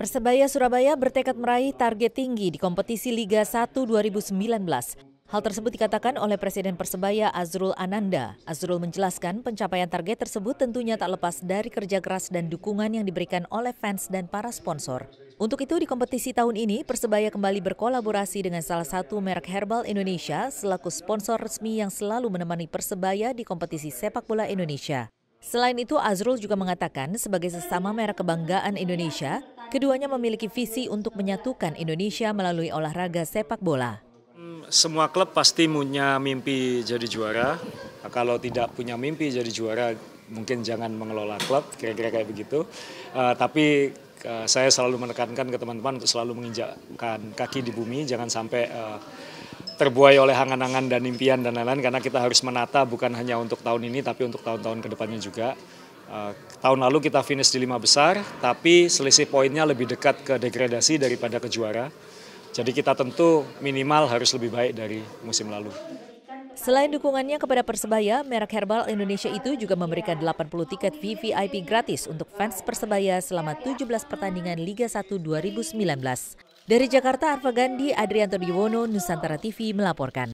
Persebaya Surabaya bertekad meraih target tinggi di kompetisi Liga 1 2019. Hal tersebut dikatakan oleh Presiden Persebaya Azrul Ananda. Azrul menjelaskan pencapaian target tersebut tentunya tak lepas dari kerja keras dan dukungan yang diberikan oleh fans dan para sponsor. Untuk itu di kompetisi tahun ini Persebaya kembali berkolaborasi dengan salah satu merek herbal Indonesia selaku sponsor resmi yang selalu menemani Persebaya di kompetisi sepak bola Indonesia. Selain itu, Azrul juga mengatakan sebagai sesama merek kebanggaan Indonesia, Keduanya memiliki visi untuk menyatukan Indonesia melalui olahraga sepak bola. Hmm, semua klub pasti punya mimpi jadi juara. Kalau tidak punya mimpi jadi juara, mungkin jangan mengelola klub, kira-kira kayak begitu. Uh, tapi uh, saya selalu menekankan ke teman-teman untuk selalu menginjakkan kaki di bumi, jangan sampai uh, terbuai oleh angan-angan dan impian dan lain-lain karena kita harus menata bukan hanya untuk tahun ini tapi untuk tahun-tahun kedepannya juga. Eh, tahun lalu kita finish di lima besar, tapi selisih poinnya lebih dekat ke degradasi daripada ke juara. Jadi kita tentu minimal harus lebih baik dari musim lalu. Selain dukungannya kepada Persebaya, merek Herbal Indonesia itu juga memberikan 80 tiket VVIP gratis untuk fans Persebaya selama 17 pertandingan Liga 1 2019. Dari Jakarta, Arva Gandhi, Adrianto Diwono, Nusantara TV melaporkan.